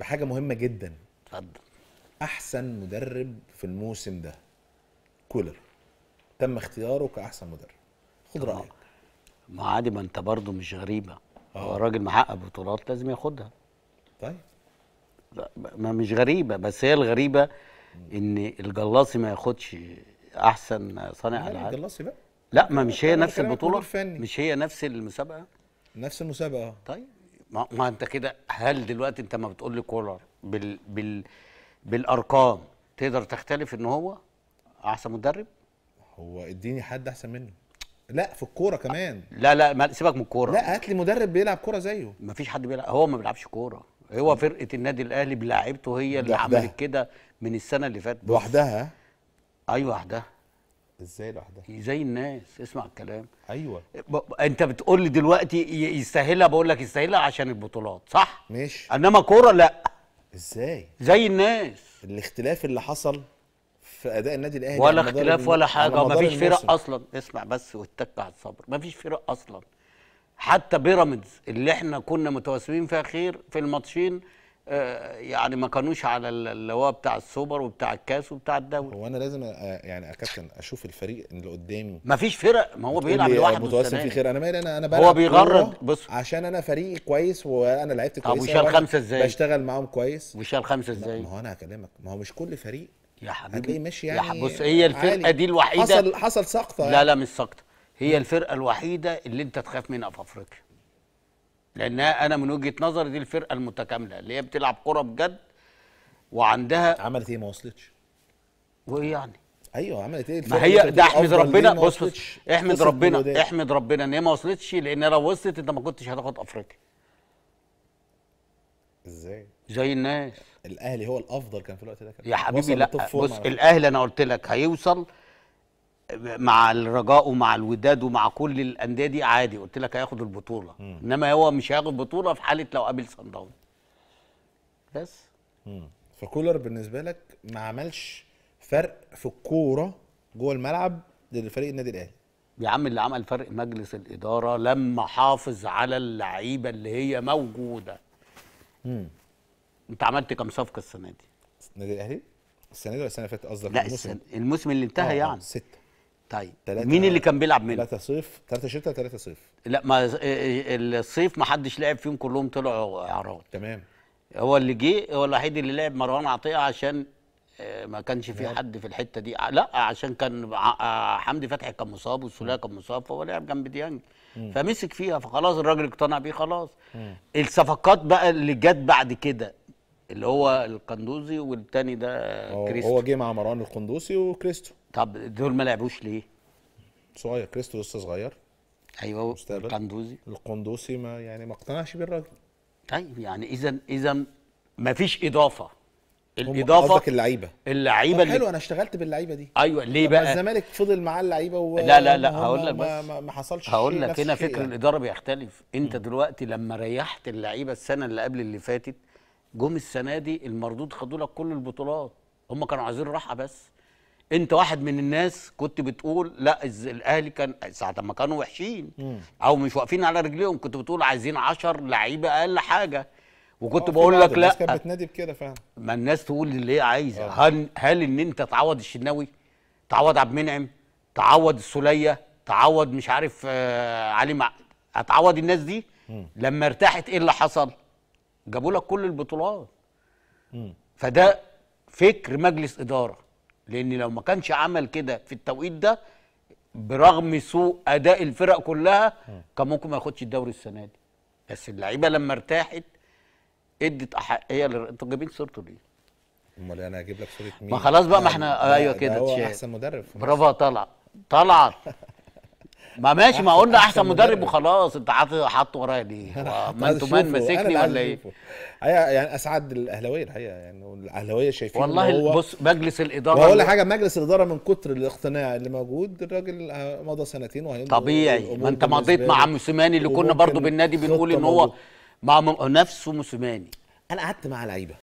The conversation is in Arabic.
بحاجه مهمه جدا اتفضل احسن مدرب في الموسم ده كولر تم اختياره كاحسن مدرب خد رايك ما عادي ما انت برضه مش غريبه هو آه. راجل محقق بطولات لازم ياخدها طيب ما مش غريبه بس هي الغريبه ان الجلاصي ما ياخدش احسن صانع العاب الجلاصي بقى لا ما مش هي نفس البطوله مش هي نفس المسابقه نفس المسابقه آه. طيب ما, ما انت كده هل دلوقتي انت ما بتقول لي كولر بال بال بالارقام تقدر تختلف ان هو احسن مدرب هو اديني حد احسن منه لا في الكوره كمان لا لا ما سيبك من الكوره لا هات لي مدرب بيلعب كوره زيه ما فيش حد بيلعب هو ما بيلعبش كوره هو فرقه النادي الاهلي بلاعيبته هي اللي عملت كده من السنه اللي فاتت لوحدها ايوه لوحدها ازاي لوحدها زي الناس اسمع الكلام ايوه انت بتقول لي دلوقتي يستاهلها بقول لك يستاهلها عشان البطولات صح ماشي انما كوره لا ازاي زي الناس الاختلاف اللي حصل في اداء النادي الاهلي ولا اختلاف ولا حاجه مفيش فرق اصلا اسمع بس واتك على الصبر مفيش فرق اصلا حتى بيراميدز اللي احنا كنا متواسمين فيها خير في الماتشين آه، يعني ما كانوش على اللي هو بتاع السوبر وبتاع الكاس وبتاع الدوري هو انا لازم يعني يا كابتن اشوف الفريق اللي قدامي ما فيش فرق ما هو بيلعب لوحده متوسم في خير انا مالي انا انا هو بيغرد بص عشان انا فريقي كويس وانا لعبت كويس طب وشال خمسه ازاي بشتغل معاهم كويس وشال خمسه ازاي ما هو انا هكلمك ما هو مش كل فريق يا حبيبي ماشي يعني بص هي الفرقه عالي. دي الوحيده حصل حصل سقطه يعني. لا لا مش سقطه هي الفرقه الوحيده اللي انت تخاف منها في افريقيا لانها انا من وجهه نظري دي الفرقه المتكامله اللي هي بتلعب كوره بجد وعندها عملت ايه ما وصلتش وايه يعني ايوه عملت ايه ما هي ده احمد ربنا بص احمد ربنا احمد ربنا ان هي ما وصلتش لان لو وصلت انت ما كنتش هتاخد افريقيا ازاي زي الناس الاهلي هو الافضل كان في الوقت ده يا حبيبي لا بص الاهلي انا قلت لك هيوصل مع الرجاء ومع الوداد ومع كل الانديه دي عادي قلت لك هياخد البطوله مم. انما هو مش هياخد بطوله في حاله لو قابل صن داونز بس مم. فكولر بالنسبه لك ما عملش فرق في الكوره جوه الملعب لفريق النادي الاهلي يا عم اللي عمل فرق مجلس الاداره لما حافظ على اللعيبه اللي هي موجوده مم. انت عملت كام صفقه السنه دي النادي الاهلي السنه دي ولا السنه اللي فاتت قصدك لا الموسم الموسم اللي انتهى آه, آه، يعني سته طيب مين اللي كان بيلعب منه 3 صيف 3 شتاء 3 صيف لا ما آه، آه، الصيف ما حدش لعب فيهم كلهم طلعوا اعراض تمام هو اللي جه هو الوحيد اللي لعب مروان عطيه عشان آه، ما كانش في حد في الحته دي لا عشان كان حمدي فتحي كان مصاب والسوليه كان مصاب فهو لعب جنب ديانج فمسك فيها فخلاص الراجل اقتنع بيه خلاص مم. الصفقات بقى اللي جت بعد كده اللي هو القندوزي والتاني ده كريستو هو جه مع مروان القندوسي وكريستو طب دول ما لعبوش ليه؟ صغير كريستو لسه صغير ايوه مستقبل. القندوزي القندوسي ما يعني ما اقتنعش بالراجل طيب يعني اذا اذا ما فيش اضافه الاضافه قصدك اللعيبه اللعيبه اللي... حلو انا اشتغلت باللعيبه دي ايوه ليه بقى الزمالك فضل معاه اللعيبه و... لا لا لا هقول لك بس ما, ما حصلش هقول لك هنا فكر يعني. الاداره بيختلف انت م. دلوقتي لما ريحت اللعيبه السنه اللي قبل اللي فاتت جم السنه دي المردود خدوا لك كل البطولات هم كانوا عايزين راحه بس انت واحد من الناس كنت بتقول لا الاهلي كان ساعه ما كانوا وحشين او مش واقفين على رجليهم كنت بتقول عايزين 10 لعيبه اقل حاجه وكنت آه، بقول لك لا الناس كانت بتنادي بكده فعلا ما الناس تقول اللي هي عايزه آه. هل هل ان انت تعوض الشناوي تعوض عبد المنعم تعوض السوليه تعوض مش عارف آه علي مع... هتعوض الناس دي مم. لما ارتاحت ايه اللي حصل جابوا لك كل البطولات فده فكر مجلس اداره لان لو ما كانش عمل كده في التوقيت ده برغم سوء اداء الفرق كلها كان ممكن ما ياخدش الدوري السنه دي بس اللعيبه لما ارتاحت ادت احقيه ل... انتوا جايبين صورته ليه؟ امال انا هجيب لك صوره مين؟ ما خلاص بقى ما احنا ايوه كده هو احسن مدرب برافو طلع طلعت ما ماشي ما قلنا احسن مدرب وخلاص انت حاطه ورايا يعني. ليه؟ ما انتوا مان ماسكني ولا ايه؟ أيوة، يعني اسعد الاهلاويه الحقيقه يعني الاهلاويه شايفين والله بص مجلس الاداره واقول حاجه مجلس الاداره من كتر الاقتناع اللي موجود الراجل مضى سنتين وهينضم طبيعي ما انت مضيت مع موسيماني اللي كنا برضو بالنادي بنقول ان هو مع نفسه موسيماني انا قعدت مع لعيبه